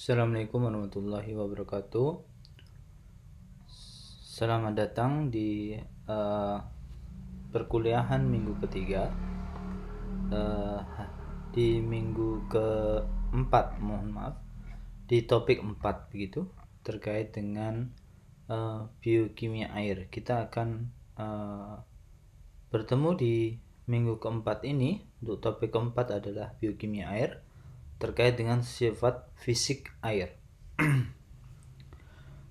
Assalamualaikum warahmatullahi wabarakatuh. Selamat datang di uh, perkuliahan minggu ketiga. Uh, di minggu keempat, mohon maaf. Di topik empat, begitu terkait dengan uh, biokimia air. Kita akan uh, bertemu di minggu keempat ini. Untuk topik keempat adalah biokimia air terkait dengan sifat fisik air.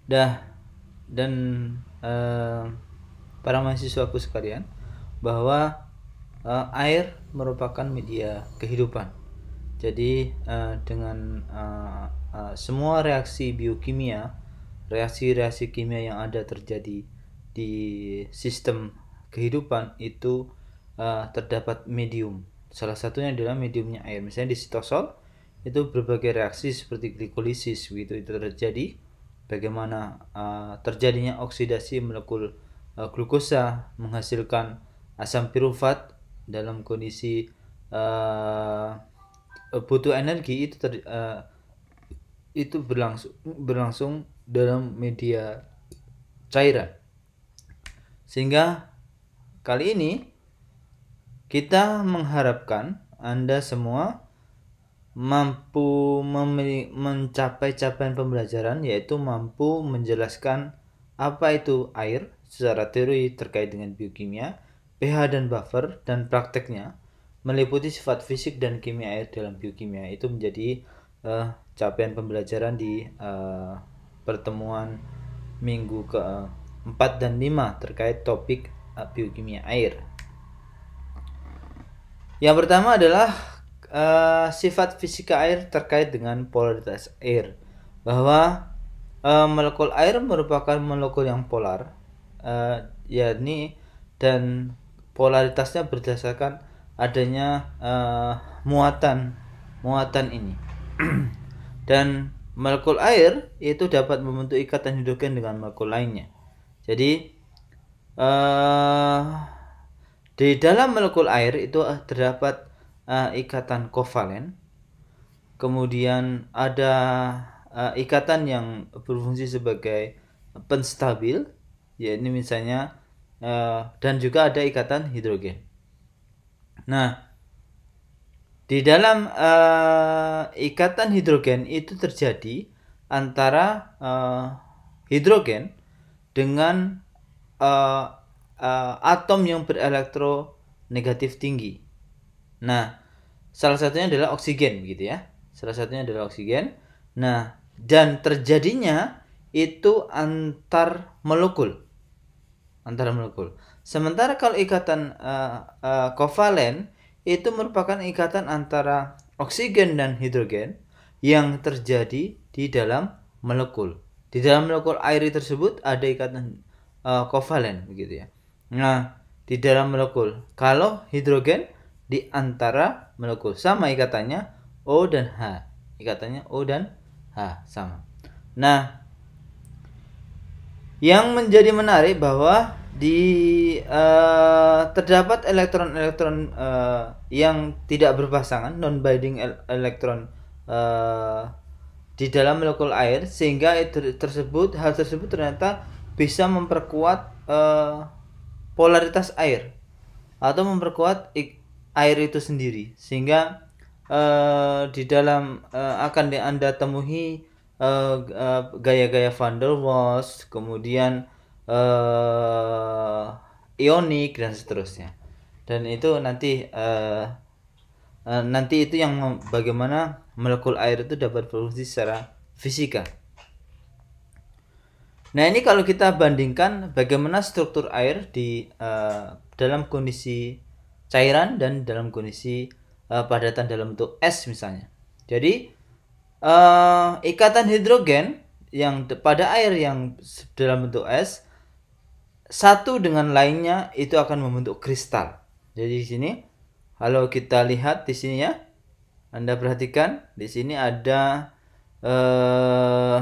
Dah dan eh, para mahasiswaku sekalian bahwa eh, air merupakan media kehidupan. Jadi eh, dengan eh, eh, semua reaksi biokimia, reaksi-reaksi kimia yang ada terjadi di sistem kehidupan itu eh, terdapat medium. Salah satunya adalah mediumnya air. Misalnya di sitosol itu berbagai reaksi seperti glikolisis gitu itu terjadi bagaimana uh, terjadinya oksidasi molekul uh, glukosa menghasilkan asam piruvat dalam kondisi uh, butuh energi itu ter, uh, itu berlangsung berlangsung dalam media cairan sehingga kali ini kita mengharapkan Anda semua mampu mencapai capaian pembelajaran yaitu mampu menjelaskan apa itu air secara teori terkait dengan biokimia, pH dan buffer dan prakteknya meliputi sifat fisik dan kimia air dalam biokimia itu menjadi uh, capaian pembelajaran di uh, pertemuan minggu ke-4 dan 5 terkait topik uh, biokimia air. Yang pertama adalah uh, sifat fisika air terkait dengan polaritas air bahwa uh, molekul air merupakan molekul yang polar uh, yakni dan polaritasnya berdasarkan adanya uh, muatan muatan ini dan molekul air itu dapat membentuk ikatan hidrogen dengan molekul lainnya jadi uh, di dalam molekul air itu terdapat uh, ikatan kovalen. Kemudian ada uh, ikatan yang berfungsi sebagai penstabil, yaitu misalnya uh, dan juga ada ikatan hidrogen. Nah, di dalam uh, ikatan hidrogen itu terjadi antara uh, hidrogen dengan uh, uh, atom yang berelektro negatif tinggi. Nah, Salah satunya adalah oksigen begitu ya. Salah satunya adalah oksigen. Nah, dan terjadinya itu antar molekul. Antar molekul. Sementara kalau ikatan uh, uh, kovalen itu merupakan ikatan antara oksigen dan hidrogen yang terjadi di dalam molekul. Di dalam molekul air tersebut ada ikatan uh, kovalen begitu ya. Nah, di dalam molekul kalau hidrogen di antara melekus. Sama ikatannya O dan H. Ikatannya O dan H sama. Nah, yang menjadi menarik bahwa di uh, terdapat elektron-elektron uh, yang tidak berpasangan non-binding elektron uh, di dalam molekul air sehingga itu tersebut hal tersebut ternyata bisa memperkuat uh, polaritas air atau memperkuat ik, air itu sendiri sehingga uh, di dalam uh, akan anda temui eh, gaya-gaya uh, gaya van der Waals kemudian uh, ionik dan seterusnya dan itu nanti uh, uh, nanti itu yang bagaimana molekul air itu dapat berfungsi secara fisika Nah ini kalau kita bandingkan bagaimana struktur air di uh, dalam kondisi cairan dan dalam kondisi uh, padatan dalam bentuk es misalnya. Jadi uh, ikatan hidrogen yang pada air yang dalam bentuk es satu dengan lainnya itu akan membentuk kristal. Jadi di sini kalau kita lihat di sini ya, Anda perhatikan di sini ada uh, eh,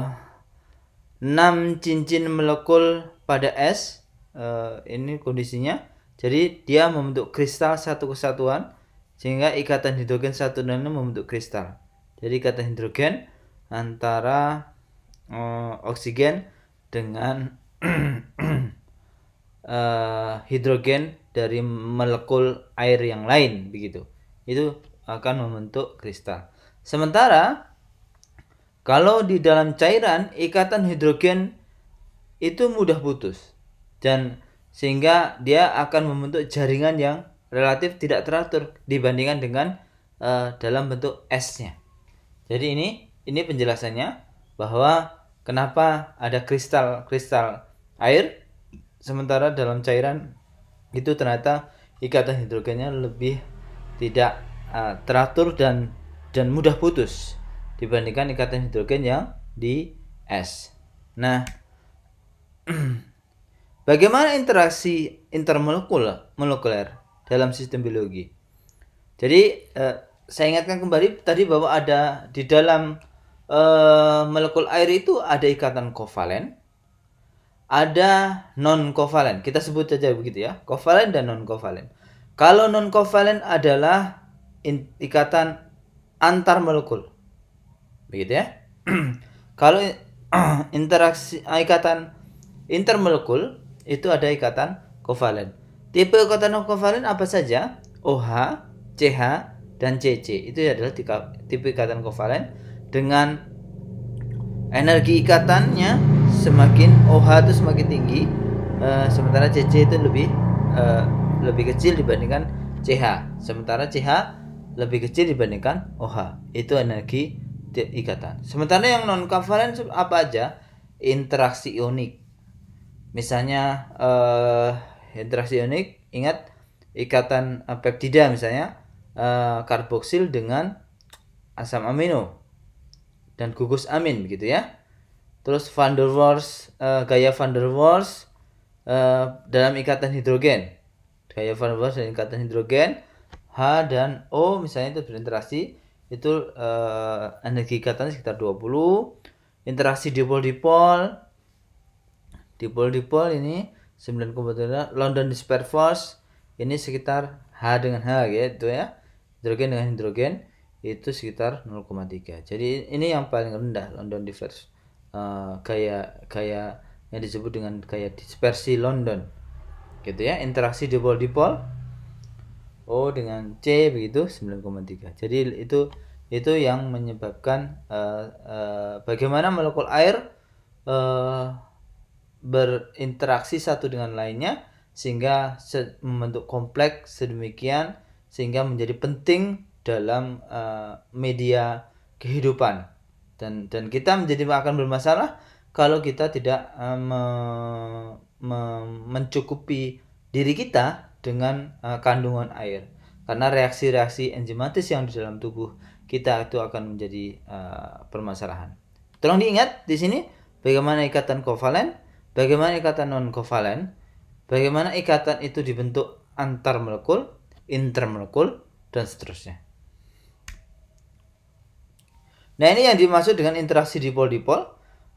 6 cincin molekul pada es. Uh, ini kondisinya jadi dia membentuk kristal satu kesatuan sehingga ikatan hidrogen satu dan lain membentuk kristal. Jadi ikatan hidrogen antara uh, oksigen dengan uh, hidrogen dari molekul air yang lain begitu. Itu akan membentuk kristal. Sementara kalau di dalam cairan ikatan hidrogen itu mudah putus dan sehingga dia akan membentuk jaringan yang relatif tidak teratur dibandingkan dengan uh, dalam bentuk esnya. Jadi ini ini penjelasannya bahwa kenapa ada kristal-kristal air sementara dalam cairan itu ternyata ikatan hidrogennya lebih tidak uh, teratur dan dan mudah putus dibandingkan ikatan hidrogen yang di es. Nah, Bagaimana interaksi intermolekul, molekuler dalam sistem biologi? Jadi eh, saya ingatkan kembali tadi bahwa ada di dalam eh, molekul air itu ada ikatan kovalen, ada non kovalen. Kita sebut saja begitu ya, kovalen dan non kovalen. Kalau non kovalen adalah ikatan antar molekul, begitu ya. Kalau interaksi ikatan intermolekul itu ada ikatan kovalen. Tipe ikatan kovalen apa saja? OH, CH, dan CC. Itu adalah tipe ikatan kovalen dengan energi ikatannya semakin OH itu semakin tinggi, uh, sementara CC itu lebih uh, lebih kecil dibandingkan CH. Sementara CH lebih kecil dibandingkan OH. Itu energi ikatan. Sementara yang non kovalen apa aja? Interaksi ionik misalnya eh, hidrasionik ingat ikatan uh, peptida misalnya eh, karboksil dengan asam amino dan gugus amin begitu ya terus van der Waals eh, gaya van der Waals eh, dalam ikatan hidrogen gaya van der Waals dan ikatan hidrogen H dan O misalnya itu berinteraksi itu eh, energi ikatan sekitar 20 interaksi dipol-dipol Dipol dipol ini 9,3 London Despair Force ini sekitar H dengan H gitu ya hidrogen dengan hidrogen itu sekitar 0,3 jadi ini yang paling rendah London Disperse uh, kayak gaya yang disebut dengan kayak dispersi London gitu ya interaksi dipol dipol O oh, dengan C begitu 9,3 jadi itu itu yang menyebabkan uh, uh, bagaimana molekul air uh, berinteraksi satu dengan lainnya sehingga membentuk kompleks sedemikian sehingga menjadi penting dalam uh, media kehidupan dan dan kita menjadi akan bermasalah kalau kita tidak uh, me, me, mencukupi diri kita dengan uh, kandungan air karena reaksi-reaksi enzimatis yang di dalam tubuh kita itu akan menjadi uh, permasalahan. Tolong diingat di sini bagaimana ikatan kovalen Bagaimana ikatan non-kovalen? Bagaimana ikatan itu dibentuk antar molekul, intermolekul, dan seterusnya. Nah ini yang dimaksud dengan interaksi dipol-dipol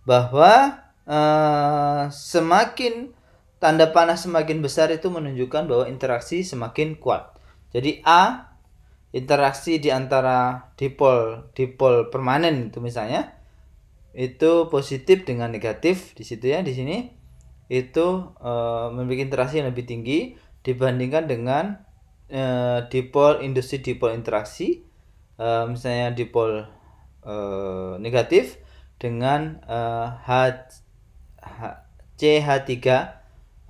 bahwa uh, semakin tanda panah semakin besar itu menunjukkan bahwa interaksi semakin kuat. Jadi A interaksi di antara dipol dipol permanen itu misalnya itu positif dengan negatif di situ ya di sini itu e, memiliki interaksi yang lebih tinggi dibandingkan dengan e, dipol industri dipol interaksi e, misalnya dipol e, negatif dengan e, H, H, CH3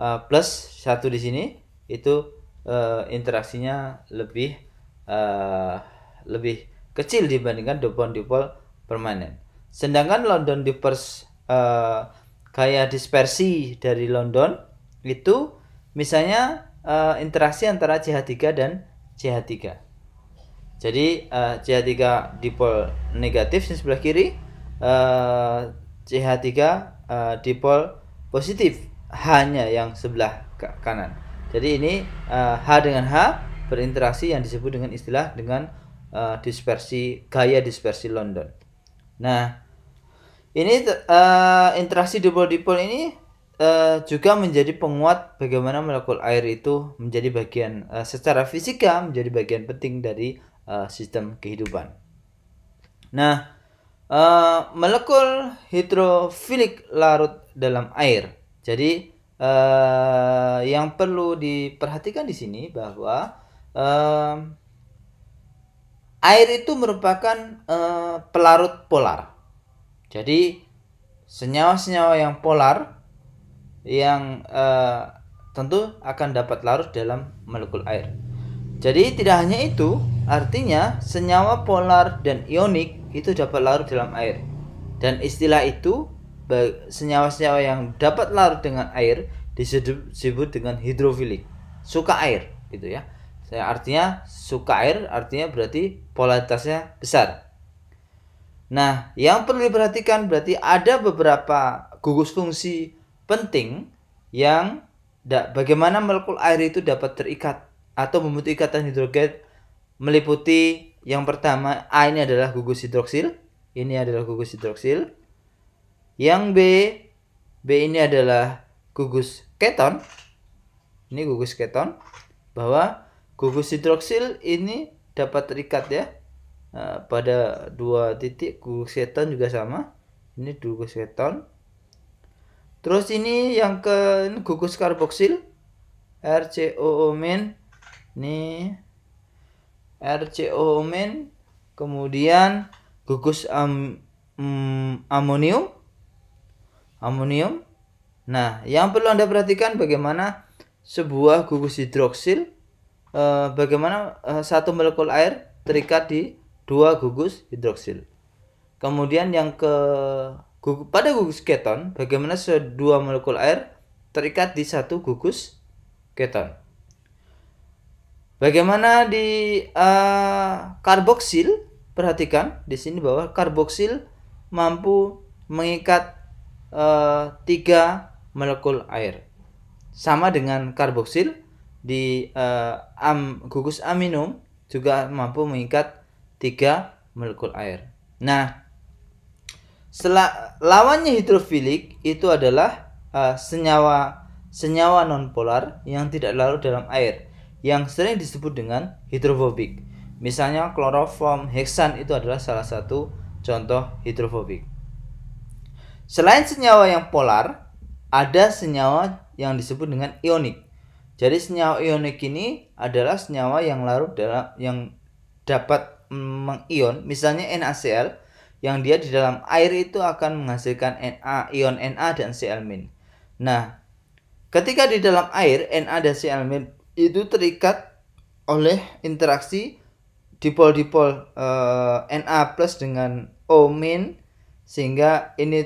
e, plus satu di sini itu e, interaksinya lebih e, lebih kecil dibandingkan dipol dipol permanen. Sedangkan London Dippers uh, gaya eh, dispersi dari London itu misalnya uh, interaksi antara CH3 dan CH3. Jadi uh, eh, CH3 dipol negatif di sebelah kiri, uh, CH3 uh, dipol positif, hanya yang sebelah kanan. Jadi ini uh, H dengan H berinteraksi yang disebut dengan istilah dengan uh, dispersi gaya dispersi London. Nah, ini uh, interaksi dipol-dipol ini uh, juga menjadi penguat bagaimana molekul air itu menjadi bagian uh, secara fisika menjadi bagian penting dari uh, sistem kehidupan. Nah, uh, molekul hidrofilik larut dalam air. Jadi uh, yang perlu diperhatikan di sini bahwa uh, air itu merupakan uh, pelarut polar jadi senyawa-senyawa yang polar yang eh, tentu akan dapat larut dalam molekul air. Jadi tidak hanya itu, artinya senyawa polar dan ionik itu dapat larut dalam air. Dan istilah itu senyawa-senyawa yang dapat larut dengan air disebut dengan hidrofilik, suka air gitu ya. Artinya suka air artinya berarti polaritasnya besar. Nah, yang perlu diperhatikan berarti ada beberapa gugus fungsi penting yang bagaimana molekul air itu dapat terikat atau membentuk ikatan hidrogen meliputi yang pertama A ini adalah gugus hidroksil, ini adalah gugus hidroksil. Yang B, B ini adalah gugus keton. Ini gugus keton bahwa gugus hidroksil ini dapat terikat ya Eh, pada dua titik gugus seton juga sama ini gugus seton terus ini yang ke ini gugus karboksil RCOO min ini RCOO min kemudian gugus am, mm, amonium amonium nah yang perlu anda perhatikan bagaimana sebuah gugus hidroksil eh, bagaimana eh, satu molekul air terikat di dua gugus hidroksil. Kemudian yang ke pada gugus keton, bagaimana dua molekul air terikat di satu gugus keton. Bagaimana di uh, karboksil? Perhatikan di sini bahwa karboksil mampu mengikat uh, tiga molekul air. Sama dengan karboksil di uh, am, gugus aminum juga mampu mengikat tiga molekul air. Nah, lawannya hidrofilik itu adalah uh, senyawa senyawa nonpolar yang tidak larut dalam air yang sering disebut dengan hidrofobik. Misalnya kloroform heksan itu adalah salah satu contoh hidrofobik. Selain senyawa yang polar, ada senyawa yang disebut dengan ionik. Jadi senyawa ionik ini adalah senyawa yang larut dalam yang dapat mengion, misalnya NaCl, yang dia di dalam air itu akan menghasilkan Na, ion Na dan Cl-. Nah, ketika di dalam air Na dan Cl- itu terikat oleh interaksi dipol-dipol eh, Na plus dengan O- sehingga ini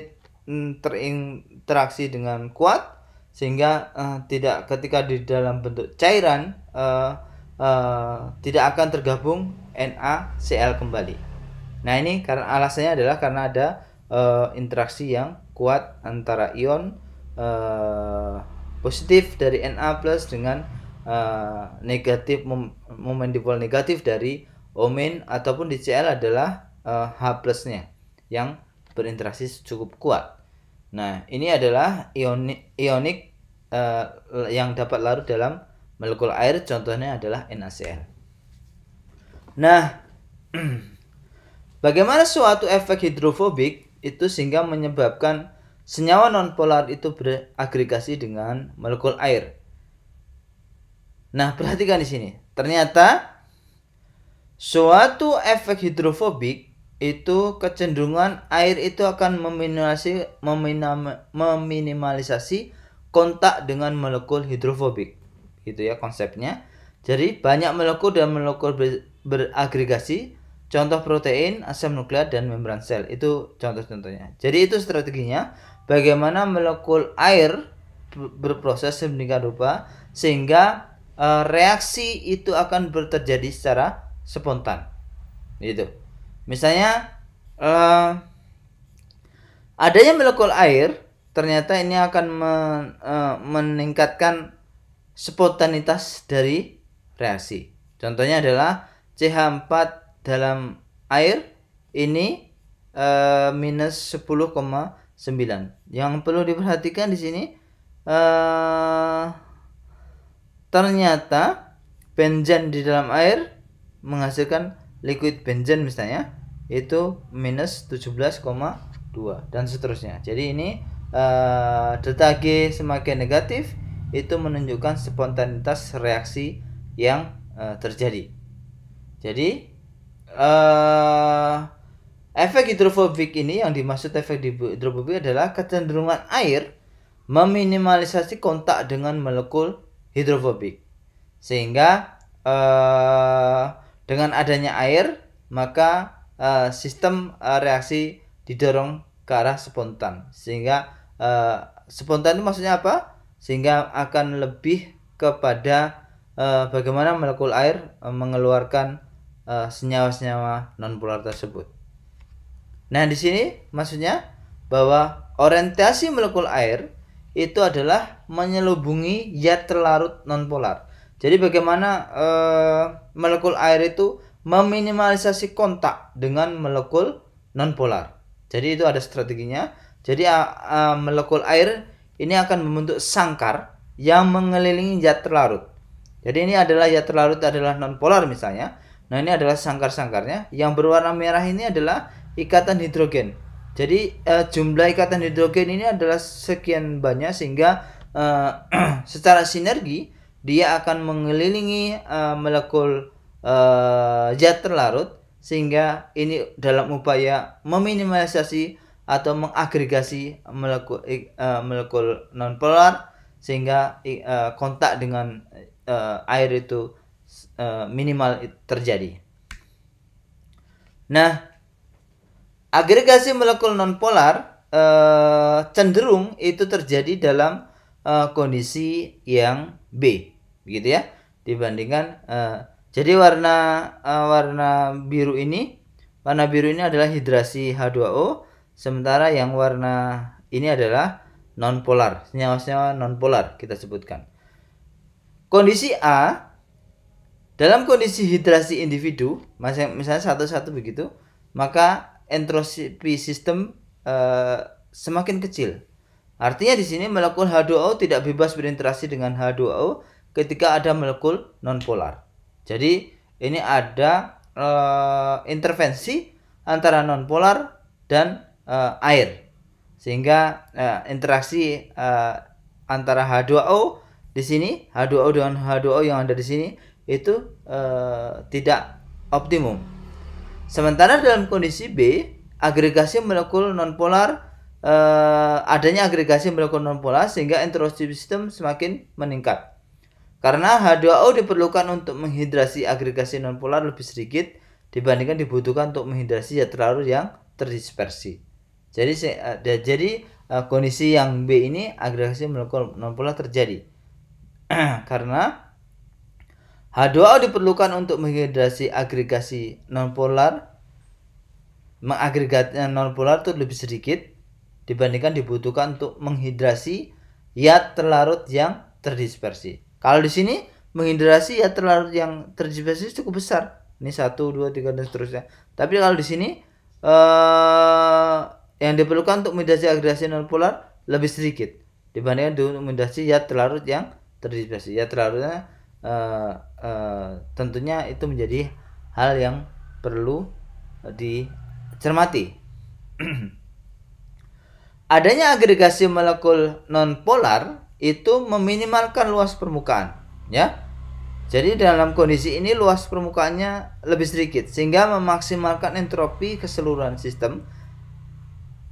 terinteraksi dengan kuat sehingga eh, tidak ketika di dalam bentuk cairan eh, uh, tidak akan tergabung NaCl kembali. Nah ini karena alasannya adalah karena ada uh, interaksi yang kuat antara ion uh, positif dari Na plus dengan uh, negatif momen dipol negatif dari omen ataupun di Cl adalah uh, H plusnya yang berinteraksi cukup kuat. Nah ini adalah ionik, ionik uh, yang dapat larut dalam Molekul air contohnya adalah NaCl. Nah, bagaimana suatu efek hidrofobik itu sehingga menyebabkan senyawa nonpolar itu beragregasi dengan molekul air? Nah, perhatikan di sini. Ternyata suatu efek hidrofobik itu kecenderungan air itu akan meminimalisasi, meminimalisasi kontak dengan molekul hidrofobik gitu ya konsepnya. Jadi banyak molekul dan molekul ber beragregasi, contoh protein, asam nukleat dan membran sel. Itu contoh-contohnya. Jadi itu strateginya bagaimana molekul air berproses sedemikian rupa sehingga e, reaksi itu akan terjadi secara spontan. Gitu. Misalnya e, adanya molekul air ternyata ini akan men, e, meningkatkan spontanitas dari reaksi. Contohnya adalah CH4 dalam air ini e, minus 10,9. Yang perlu diperhatikan di sini e, ternyata benzen di dalam air menghasilkan liquid benzen misalnya itu minus 17,2 dan seterusnya. Jadi ini e, delta G semakin negatif itu menunjukkan spontanitas reaksi yang uh, terjadi. Jadi uh, efek hidrofobik ini yang dimaksud efek hidrofobik adalah kecenderungan air meminimalisasi kontak dengan molekul hidrofobik. Sehingga uh, dengan adanya air maka uh, sistem uh, reaksi didorong ke arah spontan. Sehingga uh, spontan itu maksudnya apa? sehingga akan lebih kepada uh, bagaimana molekul air uh, mengeluarkan eh, senyawa-senyawa nonpolar tersebut. Nah, di sini maksudnya bahwa orientasi molekul air itu adalah menyelubungi zat terlarut nonpolar. Jadi bagaimana e, molekul air itu meminimalisasi kontak dengan molekul nonpolar. Jadi itu ada strateginya. Jadi a, a, molekul air ini akan membentuk sangkar yang mengelilingi zat terlarut. Jadi ini adalah zat terlarut adalah nonpolar misalnya. Nah ini adalah sangkar-sangkarnya. Yang berwarna merah ini adalah ikatan hidrogen. Jadi eh, jumlah ikatan hidrogen ini adalah sekian banyak sehingga eh, secara sinergi dia akan mengelilingi eh, molekul eh, zat terlarut sehingga ini dalam upaya meminimalisasi atau mengagregasi molekul uh, molekul nonpolar sehingga eh, kontak dengan eh, air itu eh, minimal terjadi. Nah, agregasi molekul nonpolar uh, cenderung itu terjadi dalam kondisi yang B, begitu ya, dibandingkan jadi warna warna biru ini warna biru ini adalah hidrasi H2O Sementara yang warna ini adalah nonpolar, senyawa-senyawa nonpolar kita sebutkan. Kondisi A dalam kondisi hidrasi individu, misalnya satu-satu begitu, maka entropi sistem e, semakin kecil. Artinya di sini molekul H2O tidak bebas berinteraksi dengan H2O ketika ada molekul nonpolar. Jadi ini ada e, intervensi antara nonpolar dan uh, air sehingga uh, interaksi uh, antara H2O di sini H2O dengan H2O yang ada di sini itu uh, tidak optimum. Sementara dalam kondisi B agregasi molekul nonpolar uh, adanya agregasi molekul nonpolar sehingga interaksi sistem semakin meningkat. Karena H2O diperlukan untuk menghidrasi agregasi nonpolar lebih sedikit dibandingkan dibutuhkan untuk menghidrasi zat larut yang terdispersi. Jadi uh, jadi uh, kondisi yang B ini agregasi molekul nonpolar terjadi karena H2O diperlukan untuk menghidrasi agregasi nonpolar mengagregatnya eh, nonpolar itu lebih sedikit dibandingkan dibutuhkan untuk menghidrasi yat terlarut yang terdispersi. Kalau di sini menghidrasi yat terlarut yang terdispersi cukup besar. Ini satu, dua, tiga dan seterusnya. Tapi kalau di sini eh yang diperlukan untuk mediasi agresi nonpolar lebih sedikit dibandingkan untuk mediasi zat terlarut yang terdispersi Zat terlarutnya uh, eh, uh, eh, tentunya itu menjadi hal yang perlu eh, dicermati. Adanya agregasi molekul nonpolar itu meminimalkan luas permukaan, ya. Jadi dalam kondisi ini luas permukaannya lebih sedikit sehingga memaksimalkan entropi keseluruhan sistem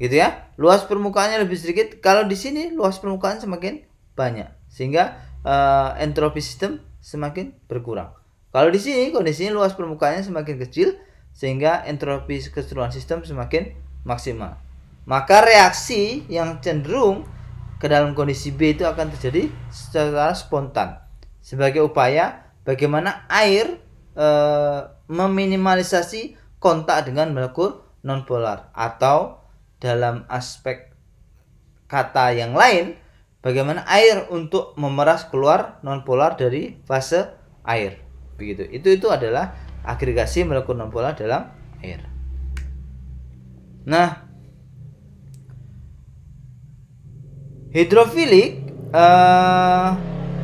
gitu ya luas permukaannya lebih sedikit kalau di sini luas permukaan semakin banyak sehingga uh, entropi sistem semakin berkurang kalau di sini kondisinya luas permukaannya semakin kecil sehingga entropi keseluruhan sistem semakin maksimal maka reaksi yang cenderung ke dalam kondisi B itu akan terjadi secara spontan sebagai upaya bagaimana air e, meminimalisasi kontak dengan molekul nonpolar atau dalam aspek kata yang lain bagaimana air untuk memeras keluar nonpolar dari fase air begitu itu itu adalah agregasi molekul nonpolar dalam air nah hidrofilik uh,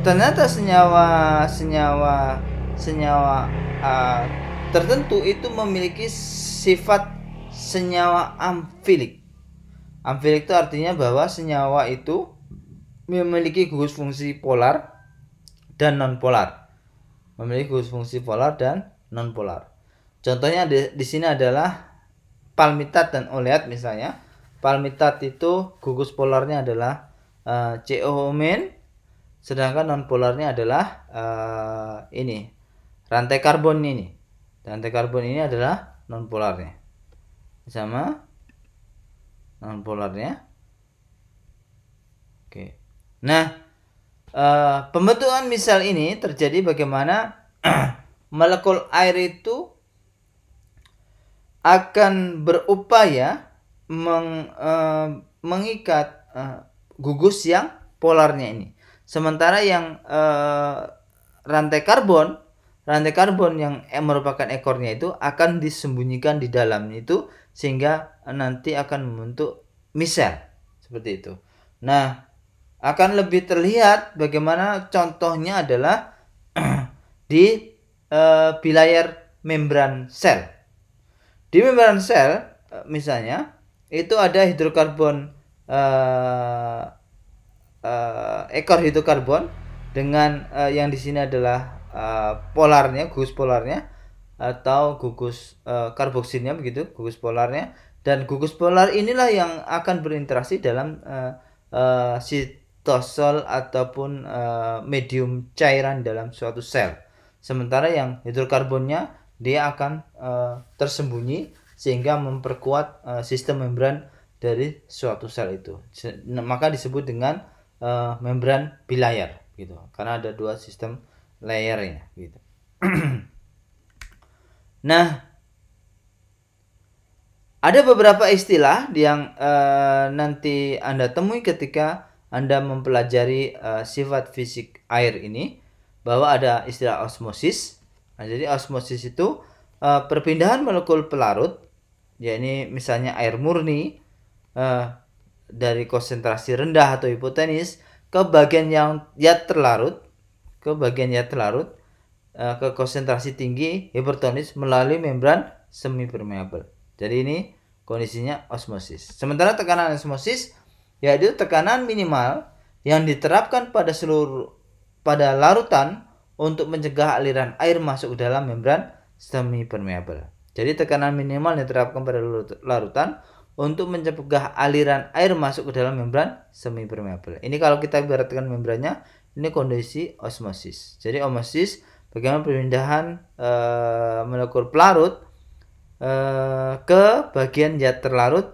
ternyata senyawa senyawa senyawa uh, tertentu itu memiliki sifat senyawa amfilik Amfilik itu artinya bahwa senyawa itu memiliki gugus fungsi polar dan nonpolar. Memiliki gugus fungsi polar dan nonpolar. Contohnya di, di sini adalah palmitat dan oleat misalnya. Palmitat itu gugus polarnya adalah uh, eh, CO-, sedangkan nonpolarnya adalah uh, ini rantai karbon ini. Rantai karbon ini adalah nonpolarnya. Sama non polarnya oke nah eh, pembentukan misal ini terjadi bagaimana molekul air itu akan berupaya meng, eh, mengikat eh, gugus yang polarnya ini sementara yang rantai karbon rantai karbon yang merupakan ekornya itu akan disembunyikan di dalam itu sehingga nanti akan membentuk misel seperti itu. Nah, akan lebih terlihat bagaimana contohnya adalah di e, bilayer membran sel. Di membran sel eh, misalnya itu ada hidrokarbon e, e, ekor hidrokarbon dengan e, yang di sini adalah e, polarnya, gugus polarnya atau gugus uh, eh, karboksinnya begitu gugus polarnya dan gugus polar inilah yang akan berinteraksi dalam uh, uh, sitosol ataupun uh, medium cairan dalam suatu sel sementara yang hidrokarbonnya dia akan uh, tersembunyi sehingga memperkuat uh, sistem membran dari suatu sel itu nah, maka disebut dengan uh, membran bilayer gitu karena ada dua sistem layernya gitu Nah, ada beberapa istilah yang uh, nanti Anda temui ketika Anda mempelajari uh, sifat fisik air ini bahwa ada istilah osmosis. Nah, jadi osmosis itu uh, perpindahan molekul pelarut yakni misalnya air murni uh, dari konsentrasi rendah atau hipotenis ke bagian yang ya terlarut ke bagian yang terlarut Eh, ke konsentrasi tinggi hipertonis melalui membran semi permeable. Jadi ini kondisinya osmosis. Sementara tekanan osmosis yaitu tekanan minimal yang diterapkan pada seluruh pada larutan untuk mencegah aliran air masuk ke dalam membran semi permeable. Jadi tekanan minimal yang diterapkan pada larutan untuk mencegah aliran air masuk ke dalam membran semi permeable. Ini kalau kita ibaratkan membrannya, ini kondisi osmosis. Jadi osmosis bagaimana perpindahan e, eh, molekul pelarut e, ke bagian zat terlarut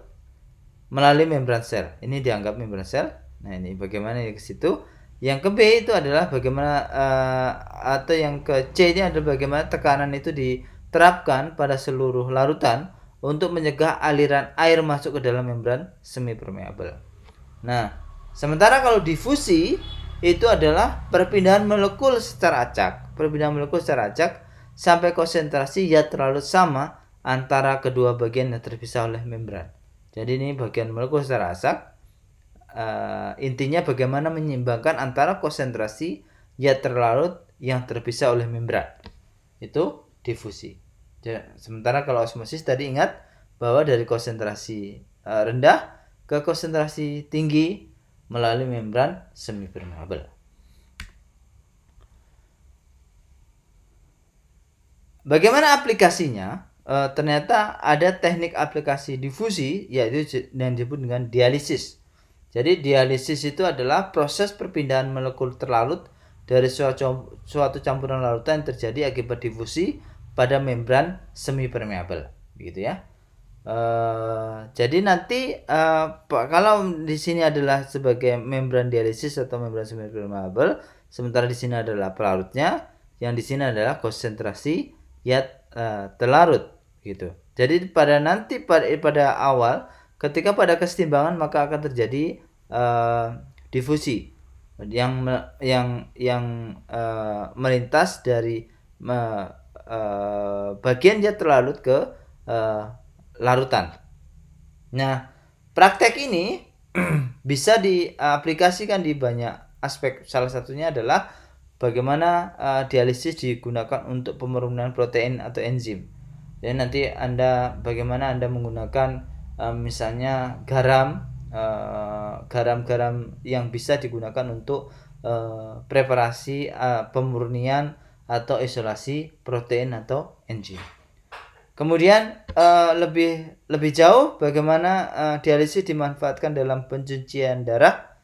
melalui membran sel. Ini dianggap membran sel. Nah, ini bagaimana ke situ. Yang ke B itu adalah bagaimana e, atau yang ke C ini adalah bagaimana tekanan itu diterapkan pada seluruh larutan untuk mencegah aliran air masuk ke dalam membran semi permeabel. Nah, sementara kalau difusi itu adalah perpindahan molekul secara acak. Perpindahan molekul secara acak sampai konsentrasi ya terlalu sama antara kedua bagian yang terpisah oleh membran. Jadi ini bagian molekul secara acak. Uh, intinya bagaimana menyimbangkan antara konsentrasi ya terlarut yang terpisah oleh membran. Itu difusi. Jadi, sementara kalau osmosis tadi ingat bahwa dari konsentrasi uh, rendah ke konsentrasi tinggi melalui membran semipermeabel. Bagaimana aplikasinya? E, ternyata ada teknik aplikasi difusi yaitu yang disebut dengan dialisis. Jadi dialisis itu adalah proses perpindahan molekul terlarut dari suatu, campuran larutan yang terjadi akibat difusi pada membran semipermeabel, begitu ya. Uh, jadi nanti uh, kalau di sini adalah sebagai membran dialisis atau membran semipermeabel, sementara di sini adalah pelarutnya, yang di sini adalah konsentrasi zat uh, eh, terlarut gitu. Jadi pada nanti pada, pada awal ketika pada kesetimbangan maka akan terjadi uh, difusi yang yang yang uh, melintas dari uh, uh, bagian zat terlarut ke uh, larutan. Nah, praktek ini bisa diaplikasikan di banyak aspek. Salah satunya adalah bagaimana uh, dialisis digunakan untuk pemerunan protein atau enzim. Dan nanti Anda bagaimana Anda menggunakan uh, misalnya garam eh, garam-garam uh, yang bisa digunakan untuk uh, preparasi uh, pemurnian atau isolasi protein atau enzim. Kemudian uh, lebih lebih jauh bagaimana uh, eh, dialisis dimanfaatkan dalam pencucian darah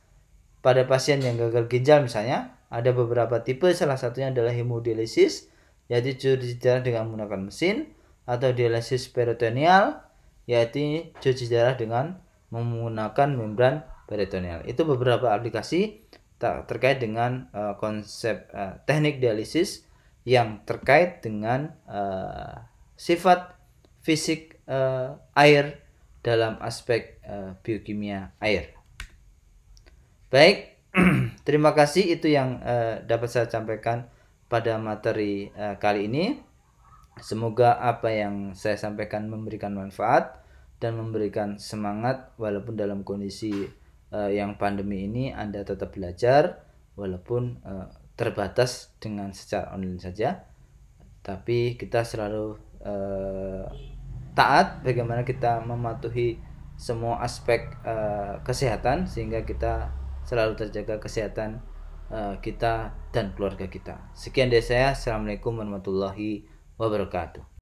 pada pasien yang gagal ginjal misalnya. Ada beberapa tipe, salah satunya adalah hemodialisis, yaitu cuci darah dengan menggunakan mesin, atau dialisis peritoneal, yaitu cuci darah dengan menggunakan membran peritoneal. Itu beberapa aplikasi terkait dengan uh, konsep uh, teknik dialisis yang terkait dengan uh, sifat fisik uh, air dalam aspek uh, biokimia air. Baik, terima kasih itu yang uh, dapat saya sampaikan pada materi uh, kali ini. Semoga apa yang saya sampaikan memberikan manfaat dan memberikan semangat walaupun dalam kondisi uh, yang pandemi ini Anda tetap belajar walaupun uh, terbatas dengan secara online saja. Tapi kita selalu uh, taat bagaimana kita mematuhi semua aspek uh, kesehatan sehingga kita selalu terjaga kesehatan uh, kita dan keluarga kita. Sekian dari saya. Assalamualaikum warahmatullahi wabarakatuh.